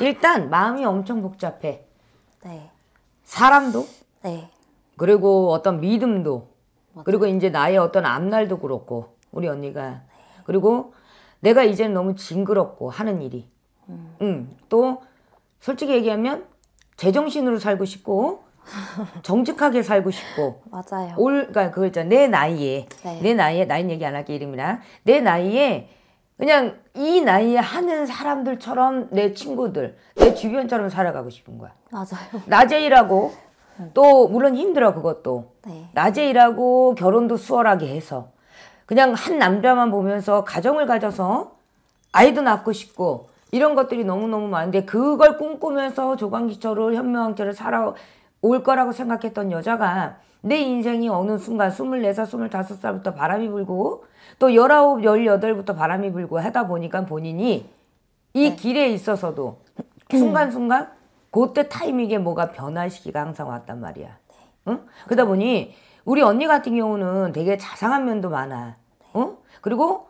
일단 마음이 엄청 복잡해. 네. 사람도. 네. 그리고 어떤 믿음도. 맞아요. 그리고 이제 나의 어떤 앞날도 그렇고 우리 언니가 그리고 내가 이제 너무 징그럽고 하는 일이. 음. 음. 또 솔직히 얘기하면 제정신으로 살고 싶고 정직하게 살고 싶고 맞아요. 올 그러니까 그거 있잖아. 내 나이에 네. 내 나이에 나이 얘기 안 할게 이름이나 내 나이에 그냥 이 나이에 하는 사람들처럼 내 친구들, 내 주변처럼 살아가고 싶은 거야. 맞아요. 낮에 일하고 또 물론 힘들어 그것도. 네. 낮에 일하고 결혼도 수월하게 해서 그냥 한 남자만 보면서 가정을 가져서 아이도 낳고 싶고 이런 것들이 너무너무 많은데 그걸 꿈꾸면서 조광기철을 현명왕처를 살아올 거라고 생각했던 여자가 내 인생이 어느 순간 24살, 25살부터 바람이 불고 또 19, 18부터 바람이 불고 하다 보니까 본인이 이 네. 길에 있어서도 음. 순간순간 그때 타이밍에 뭐가 변화 시키가 항상 왔단 말이야. 응? 그러다 보니 우리 언니 같은 경우는 되게 자상한 면도 많아. 네. 응? 그리고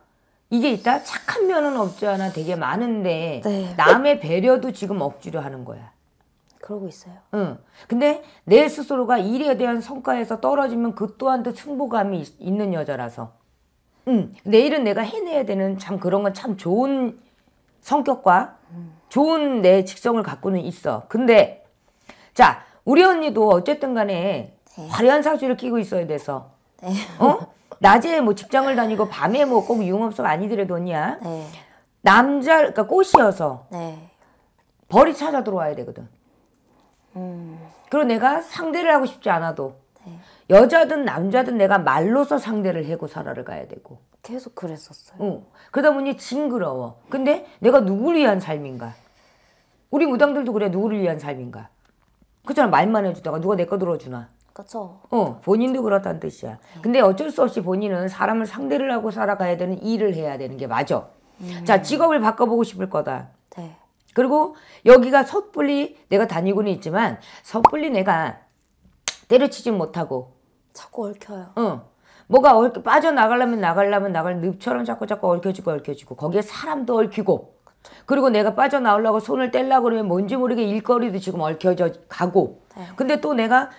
이게 있다 착한 면은 없지 않아 되게 많은데 네. 남의 배려도 지금 억지로 하는 거야. 그러고 있어요. 응. 근데 내 스스로가 일에 대한 성과에서 떨어지면 그 또한도 충보감이 있, 있는 여자라서. 응. 내일은 내가 해내야 되는 참 그런 건 참 좋은 성격과 좋은 내 직성을 갖고는 있어. 근데 자 우리 언니도 어쨌든 간에 네. 화려한 사주를 끼고 있어야 돼서. 네. 어? 낮에 뭐 직장을 다니고 밤에 뭐꼭 융업소가 아니더라도 언니야. 네. 남자 그러니까 꽃이어서 네. 벌이 찾아 들어와야 되거든. 그리고 내가 상대를 하고 싶지 않아도 네. 여자든 남자든 내가 말로서 상대를 해고 살아를 가야 되고 계속 그랬었어요. 응. 그러다 보니 징그러워. 근데 내가 누구를 위한 삶인가? 우리 무당들도 그래 누구를 위한 삶인가? 그렇잖 말만 해주다가 누가 내 거 들어주나? 그렇어 본인도 그렇다는 뜻이야. 네. 근데 어쩔 수 없이 본인은 사람을 상대를 하고 살아가야 되는 일을 해야 되는 게 맞아. 음. 자 직업을 바꿔보고 싶을 거다. 네. 그리고 여기가 섣불리 내가 다니고는 있지만 섣불리 내가 때려치지 못하고 자꾸 얽혀요. 응. 어, 뭐가 얽혀 빠져나가려면 나가려면 나갈 늪처럼 자꾸 자꾸 얽혀지고 얽혀지고 거기에 사람도 얽히고 그쵸. 그리고 내가 빠져나오려고 손을 뗄라 그러면 뭔지 모르게 일거리도 지금 얽혀져 가고 네. 근데 또 내가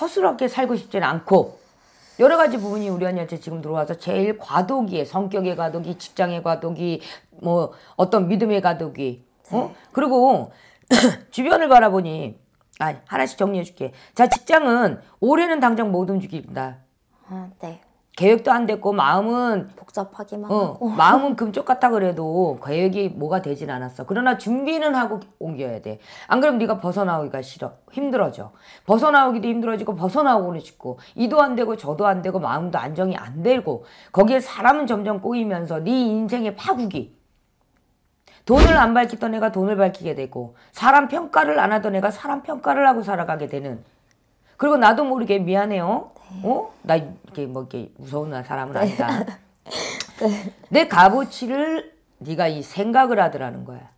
허술하게 살고 싶지 않고 여러 가지 부분이 우리 언니한테 지금 들어와서 제일 과도기에 성격의 과도기 직장의 과도기 뭐 어떤 믿음의 과도기 어? 네. 그리고 주변을 바라보니 아 하나씩 정리해 줄게. 자 직장은 올해는 당장 못 움직인다. 아, 네. 계획도 안 됐고 마음은 복잡하기만 어, 하고 마음은 금쪽 같아 그래도 계획이 뭐가 되진 않았어. 그러나 준비는 하고 옮겨야 돼. 안 그럼 네가 벗어나오기가 싫어. 힘들어져. 벗어나오기도 힘들어지고 벗어나오고는 싶고 이도 안 되고 저도 안 되고 마음도 안정이 안 되고 거기에 사람은 점점 꼬이면서 네 인생의 파국이 돈을 안 밝히던 애가 돈을 밝히게 되고 사람 평가를 안 하던 애가 사람 평가를 하고 살아가게 되는 그리고 나도 모르게 미안해요. 네. 어? 나 이렇게 뭐 이렇게 무서운 사람은 네. 아니다. 네. 내 값어치를 네가 이 생각을 하더라는 거야.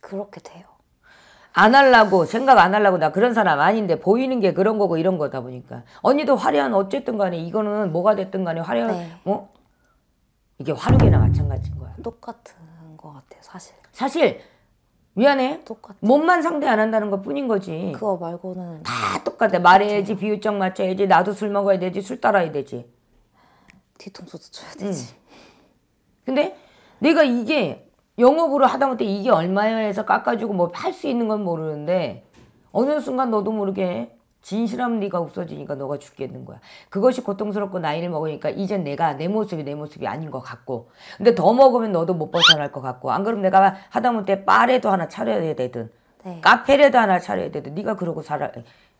그렇게 돼요. 안 하려고 생각 안 하려고 나 그런 사람 아닌데 보이는 게 그런 거고 이런 거다 보니까 언니도 화려한 어쨌든 간에 이거는 뭐가 됐든 간에 화려한 네. 뭐 이게 화려계나 마찬가지인 거야. 똑같은. 한것 같아요, 사실. 사실 미안해. 똑같아. 몸만 상대 안 한다는 것 뿐인 거지. 그거 말고는 다 똑같아. 말해야지, 비유적 맞춰야지, 나도 술 먹어야 되지, 술 따라야 되지. 뒤통수도 쳐야 되지. 응. 근데 내가 이게 영업으로 하다못해 이게 얼마야 해서 깎아주고 뭐 팔 수 있는 건 모르는데 어느 순간 너도 모르게 진실함 네가 없어지니까 너가 죽겠는 거야. 그것이 고통스럽고 나이를 먹으니까 이젠 내가 내 모습이 내 모습이 아닌 것 같고 근데 더 먹으면 너도 못 벗어날 것 같고 안 그러면 내가 하다못해 빠래도 하나 차려야 되든 네. 카페라도 하나 차려야 되든 네가 그러고 살아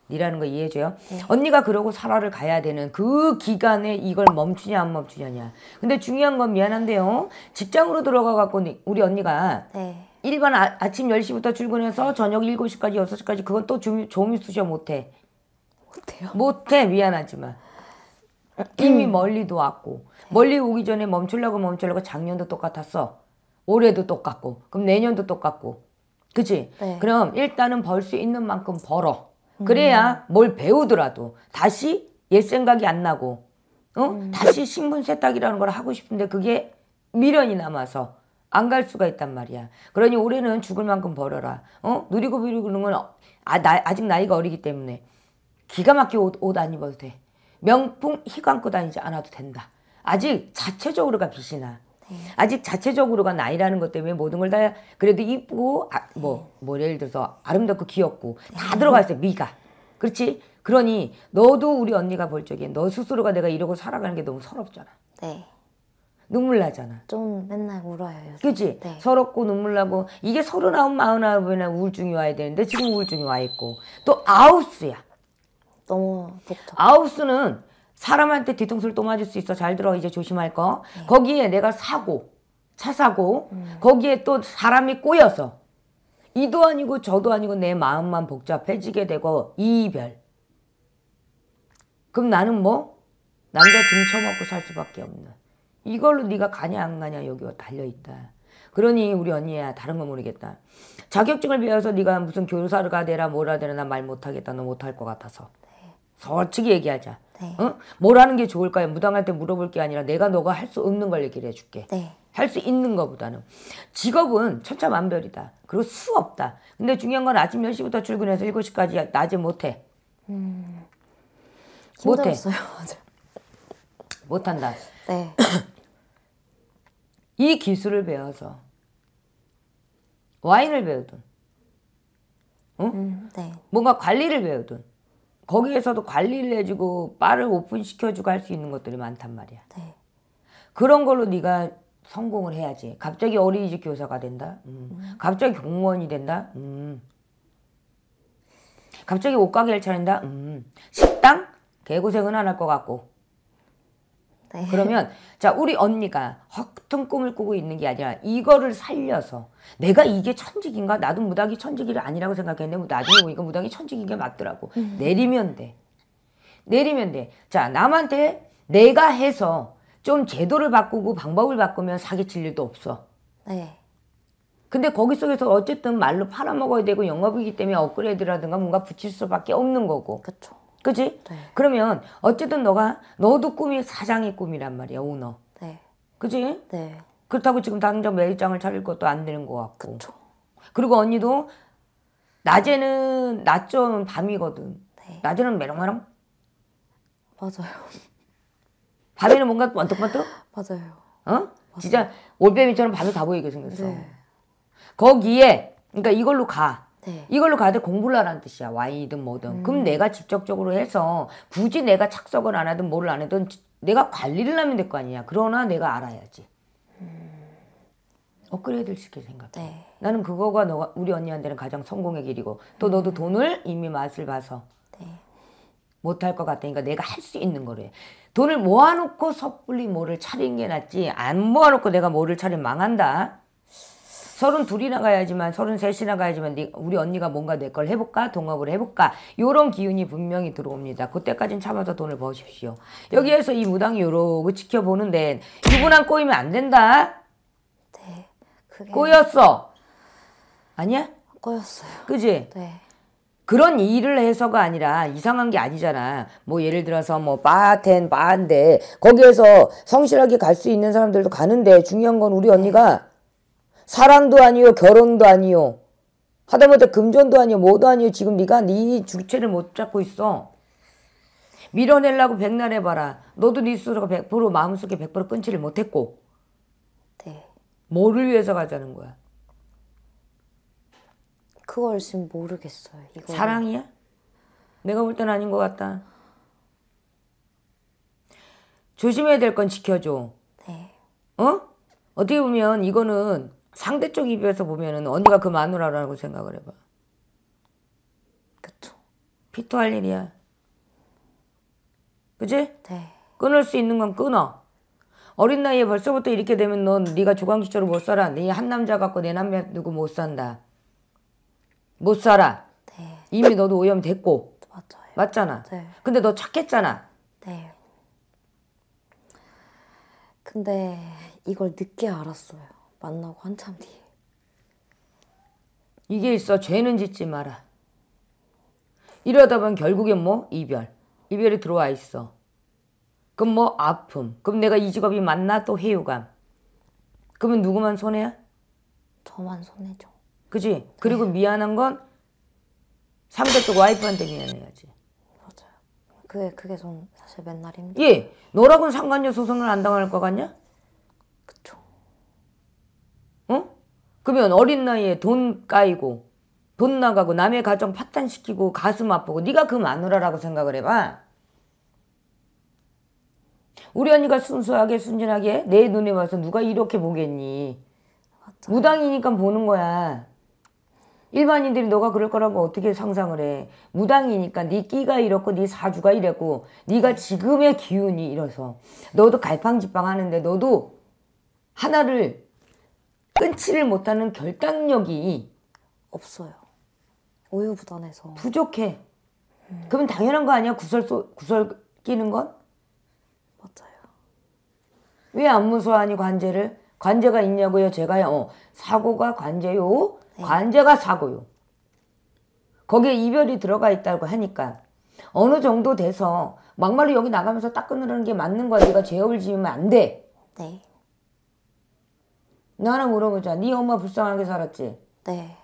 니라는 거 이해해줘요. 네. 언니가 그러고 살아를 가야 되는 그 기간에 이걸 멈추냐 안 멈추냐냐. 근데 중요한 건 미안한데요. 어? 직장으로 들어가갖고 우리 언니가 네. 일반 아, 아침 10시부터 출근해서 저녁 7시까지 6시까지 그건 또 조미, 수저 못해. 못해요. 못해 미안하지만 이미 음. 멀리도 왔고 멀리 오기 전에 멈추려고 멈추려고 작년도 똑같았어. 올해도 똑같고 그럼 내년도 똑같고 그치? 네. 그럼 일단은 벌 수 있는 만큼 벌어. 음. 그래야 음. 뭘 배우더라도 다시 옛 생각이 안 나고 어? 음. 다시 신분 세탁이라는 걸 하고 싶은데 그게 미련이 남아서 안 갈 수가 있단 말이야. 그러니 올해는 죽을 만큼 벌어라. 어? 누리고 비리고는 그러건 어, 아, 나, 아직 나이가 어리기 때문에 기가 막히게 옷, 옷안 입어도 돼. 명품 희광고 다니지 않아도 된다. 아직 자체적으로가 빛이나 네. 아직 자체적으로가 나이라는 것 때문에 모든 걸 다 그래도 이쁘고 아, 뭐, 네. 뭐 예를 들어서 아름답고 귀엽고 네. 다 들어가 있어 요 미가 그렇지 그러니 너도 우리 언니가 볼 적에 너 스스로가 내가 이러고 살아가는 게 너무 서럽잖아 네. 눈물 나잖아. 좀 맨날 울어요. 요즘. 그치? 네. 서럽고 눈물 나고 이게 서른아홉, 마흔아홉이나 우울증이 와야 되는데 지금 우울증이 와 있고 또아홉스야 너무 독특. 아우스는 사람한테 뒤통수를 또 맞을 수 있어. 잘 들어. 이제 조심할 거. 네. 거기에 내가 사고, 차 사고, 음. 거기에 또 사람이 꼬여서 이도 아니고 저도 아니고 내 마음만 복잡해지게 되고 이별. 그럼 나는 뭐? 남자 등쳐먹고 살 수밖에 없는. 이걸로 네가 가냐 안 가냐 여기 달려있다. 그러니 우리 언니야 다른 건 모르겠다. 자격증을 배워서 네가 무슨 교사가 되라 뭐라 되라 나 말 못하겠다. 너 못할 것 같아서. 네. 솔직히 얘기하자. 네. 어? 뭐라는 게 좋을까요? 무당한테 물어볼 게 아니라 내가 너가 할 수 없는 걸 얘기를 해줄게. 네. 할 수 있는 것보다는 직업은 천차만별이다. 그리고 수 없다. 근데 중요한 건 아침 10시부터 출근해서 7시까지 낮에 못해. 음... 못해. 못한다. 네. 이 기술을 배워서 와인을 배우든, 응? 어? 음, 네. 뭔가 관리를 배우든, 거기에서도 관리를 해주고 빠를 오픈시켜주고 할 수 있는 것들이 많단 말이야. 네. 그런 걸로 네가 성공을 해야지. 갑자기 어린이집 교사가 된다. 음. 음. 갑자기 공무원이 된다. 음. 갑자기 옷가게를 차린다. 음. 식당 개고생은 안 할 것 같고. 네. 그러면 자 우리 언니가 헛튼 꿈을 꾸고 있는 게 아니라 이거를 살려서 내가 이게 천직인가 나도 무당이 천직이 아니라고 생각했는데 뭐 나중에 보니까 무당이 천직인 게 맞더라고 음. 내리면 돼 내리면 돼자 남한테 내가 해서 좀 제도를 바꾸고 방법을 바꾸면 사기칠 일도 없어 네. 근데 거기 속에서 어쨌든 말로 팔아먹어야 되고 영업이기 때문에 업그레이드라든가 뭔가 붙일 수밖에 없는 거고 그렇죠 그지? 네. 그러면 어쨌든 너가 너도 꿈이 사장의 꿈이란 말이야 오너. 네. 그지? 네. 그렇다고 지금 당장 매장을 차릴 것도 안 되는 것 같고. 그쵸. 그리고 언니도 낮에는 낮좀 밤이거든. 네. 낮에는 메롱메롱. 맞아요. 밤에는 뭔가 번뜩번뜩. 맞아요. 어? 맞아요. 진짜 올빼미처럼 밤에 다 보이게 생겼어. 네. 거기에 그러니까 이걸로 가. 네. 이걸로 가들 야 공부를 하라는 뜻이야. 와인이든 뭐든. 음. 그럼 내가 직접적으로 해서 굳이 내가 착석을 안 하든 뭘 안 하든 내가 관리를 하면 될 거 아니냐. 그러나 내가 알아야지. 음. 업그레이드를 시킬 생각해. 네. 나는 그거가 너가 우리 언니한테는 가장 성공의 길이고 또 음. 너도 돈을 이미 맛을 봐서 네. 못할 것 같으니까 내가 할 수 있는 거래. 돈을 모아놓고 섣불리 뭐를 차린 게 낫지 안 모아놓고 내가 뭐를 차린 망한다. 서른 둘이나 가야지만 서른 셋이나 가야지만 네, 우리 언니가 뭔가 내 걸 해볼까 동업을 해볼까 요런 기운이 분명히 들어옵니다. 그때까진 참아서 돈을 버십시오. 네. 여기에서 이 무당이 요러고 지켜보는데 유분남 꼬이면 안 된다. 네. 그게... 꼬였어. 아니야? 꼬였어요. 그지? 네. 그런 일을 해서가 아니라 이상한 게 아니잖아. 뭐 예를 들어서 뭐 바텐 바인데 거기에서 성실하게 갈 수 있는 사람들도 가는데 중요한 건 우리 언니가 사랑도 아니요 결혼도 아니요 하다못해 금전도 아니요 뭐도 아니요 지금 네가 네 주체를 못 잡고 있어 밀어내려고 백날 해봐라 너도 네 스스로가 100% 마음속에 100% 끊지를 못했고 네 뭐를 위해서 가자는 거야 그걸 지금 모르겠어요 이거 사랑이야? 내가 볼 땐 아닌 것 같다 조심해야 될 건 지켜줘 네 어? 어떻게 보면 이거는 상대 쪽 입에서 보면은 언니가 그 마누라라고 생각을 해봐. 그쵸. 피토할 일이야. 그지? 네. 끊을 수 있는 건 끊어. 어린 나이에 벌써부터 이렇게 되면 넌 네가 조광주처럼 못 살아. 네 한 남자 갖고 내 네 남자 누구 못 산다. 못 살아. 네. 이미 너도 오염됐고. 맞아요. 맞잖아. 네. 근데 너 착했잖아. 네. 근데 이걸 늦게 알았어요. 만나고 한참 뒤에. 이게 있어. 죄는 짓지 마라. 이러다 보면 결국엔 뭐? 이별. 이별이 들어와 있어. 그럼 뭐 아픔. 그럼 내가 이 직업이 맞나? 또 해유감. 그러면 누구만 손해야? 저만 손해죠. 그지? 네. 그리고 미안한 건 상대 쪽 와이프한테 미안해야지. 그게 그게 전 사실 맨날 힘들. 예, 너라고는 상관녀 소송을 안 당할 것 같냐? 그쵸. 그러면 어린 나이에 돈 까이고 돈 나가고 남의 가정 파탄시키고 가슴 아프고 네가 그 마누라라고 생각을 해봐. 우리 언니가 순수하게 순진하게 내 눈에 와서 누가 이렇게 보겠니. 맞아. 무당이니까 보는 거야. 일반인들이 너가 그럴 거라고 어떻게 상상을 해. 무당이니까 네 끼가 이렇고 네 사주가 이랬고 네가 지금의 기운이 이래서 너도 갈팡질팡 하는데 너도 하나를 끊지를 못하는 결단력이 없어요. 우유부단해서. 부족해. 음. 그럼 당연한 거 아니야? 구설 소, 구설 끼는 건? 맞아요. 왜 안 무서워하니 관제를? 관제가 있냐고요? 제가요. 어, 사고가 관제요. 네. 관제가 사고요. 거기에 이별이 들어가 있다고 하니까 어느 정도 돼서 막말로 여기 나가면서 딱 끊으라는 게 맞는 거야. 네가 죄업을 지으면 안 돼. 네. 나하 물어보자. 네 엄마 불쌍하게 살았지? 네.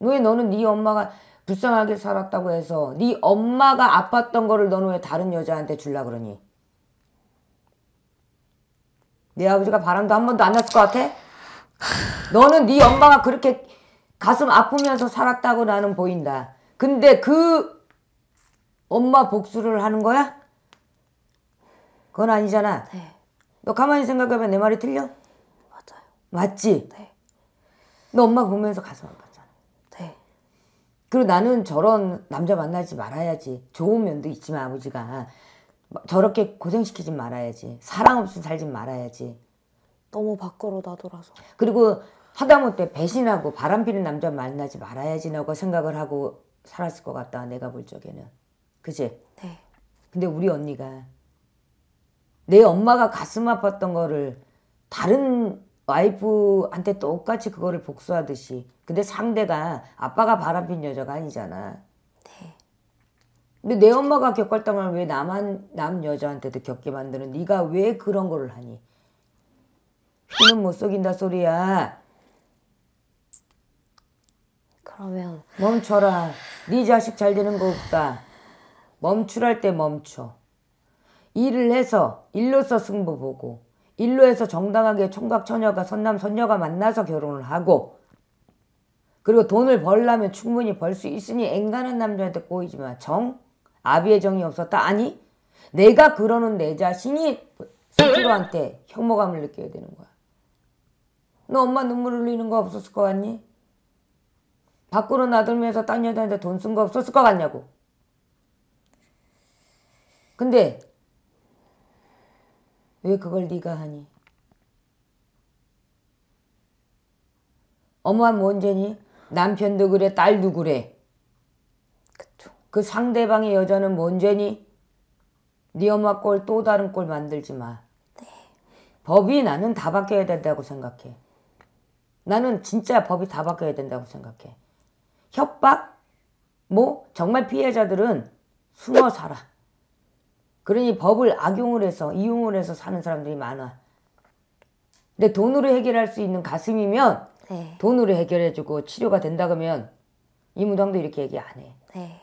왜 너는 네 엄마가 불쌍하게 살았다고 해서 네 엄마가 아팠던 거를 너는 왜 다른 여자한테 줄라 그러니? 네 아버지가 바람도 한 번도 안 났을 것 같아? 너는 네 엄마가 그렇게 가슴 아프면서 살았다고 나는 보인다. 근데 그 엄마 복수를 하는 거야? 그건 아니잖아. 네. 너 가만히 생각해봐 내 말이 틀려? 맞지? 네. 너 엄마 보면서 가슴 아팠잖아. 네. 그리고 나는 저런 남자 만나지 말아야지. 좋은 면도 있지만 아버지가 저렇게 고생시키지 말아야지. 사랑 없이 살지 말아야지. 너무 밖으로 나돌아서. 그리고 하다못해 배신하고 바람피는 남자 만나지 말아야지라고 생각을 하고 살았을 것 같다. 내가 볼 적에는. 그지? 네. 근데 우리 언니가 내 엄마가 가슴 아팠던 거를 다른 와이프한테 똑같이 그거를 복수하듯이. 근데 상대가 아빠가 바람핀 여자가 아니잖아. 네. 근데 내 엄마가 겪었다면 왜 나만 남 여자한테도 겪게 만드는 네가 왜 그런 거를 하니? 피는 못 속인다 소리야. 그러면 멈춰라. 네 자식 잘 되는 거 없다. 멈출할 때 멈춰. 일을 해서 일로서 승부 보고 일로에서 정당하게 총각 처녀가 선남 선녀가 만나서 결혼을 하고 그리고 돈을 벌려면 충분히 벌 수 있으니 앵간한 남자한테 꼬이지만 정 아비의 정이 없었다 아니 내가 그러는 내 자신이 스스로한테 혐오감을 느껴야 되는 거야. 너 엄마 눈물 흘리는 거 없었을 거 같니? 밖으로 나들면서 딴 여자한테 돈 쓴 거 없었을 거 같냐고. 근데 왜 그걸 네가 하니? 엄마 뭔죄니? 남편도 그래 딸도 그래. 그쵸. 그 상대방의 여자는 뭔죄니? 네 엄마 꼴 또 다른 꼴 만들지 마. 네. 법이 나는 다 바뀌어야 된다고 생각해. 나는 진짜 법이 다 바뀌어야 된다고 생각해. 협박? 뭐 정말 피해자들은 숨어 살아. 그러니 법을 악용을 해서 이용을 해서 사는 사람들이 많아. 근데 돈으로 해결할 수 있는 가슴이면 네. 돈으로 해결해주고 치료가 된다 그러면 이무당도 이렇게 얘기 안 해. 네.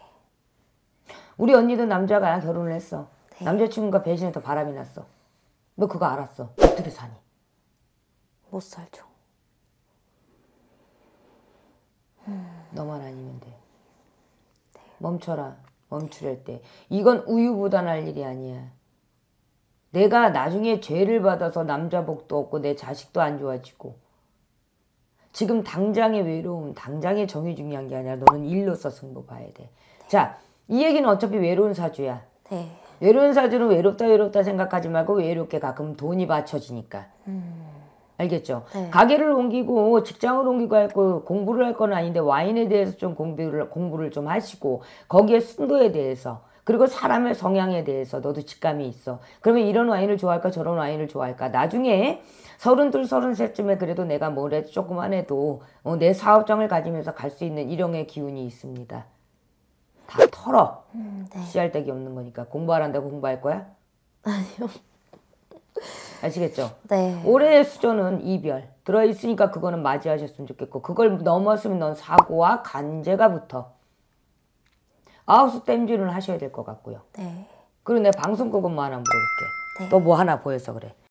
우리 언니도 남자가 결혼을 했어. 네. 남자친구가 배신해서 바람이 났어. 너 그거 알았어. 어떻게 사니? 못 살죠. 너만 아니면 돼. 멈춰라. 멈출할때 이건 우유부단할 일이 아니야. 내가 나중에 죄를 받아서 남자복도 없고 내 자식도 안 좋아지고 지금 당장의 외로움, 당장의 정이 중요한 게 아니라 너는 일로서 승부 뭐 봐야 돼. 네. 자, 이 얘기는 어차피 외로운 사주야. 네. 외로운 사주는 외롭다 외롭다 생각하지 말고 외롭게 가끔 돈이 받쳐지니까. 음. 알겠죠? 네. 가게를 옮기고 직장을 옮기고 할 거 공부를 할 건 아닌데 와인에 대해서 좀 공부를 공부를 좀 하시고 거기에 순도에 대해서 그리고 사람의 성향에 대해서 너도 직감이 있어. 그러면 이런 와인을 좋아할까 저런 와인을 좋아할까. 나중에 서른둘 서른셋쯤에 그래도 내가 뭐래 조금만 해도 어, 내 사업장을 가지면서 갈 수 있는 일용의 기운이 있습니다. 다 털어. 음, 네. 씨알데기 없는 거니까 공부하란다고 공부할 거야? 아니요. 아시겠죠? 네. 올해의 수조는 이별. 들어있으니까 그거는 맞이하셨으면 좋겠고, 그걸 넘었으면 넌 사고와 간제가 붙어. 아홉스 땜질은 하셔야 될 것 같고요. 네. 그리고 내 방송국은 뭐 하나 물어볼게. 네. 너뭐 하나 보여서 그래.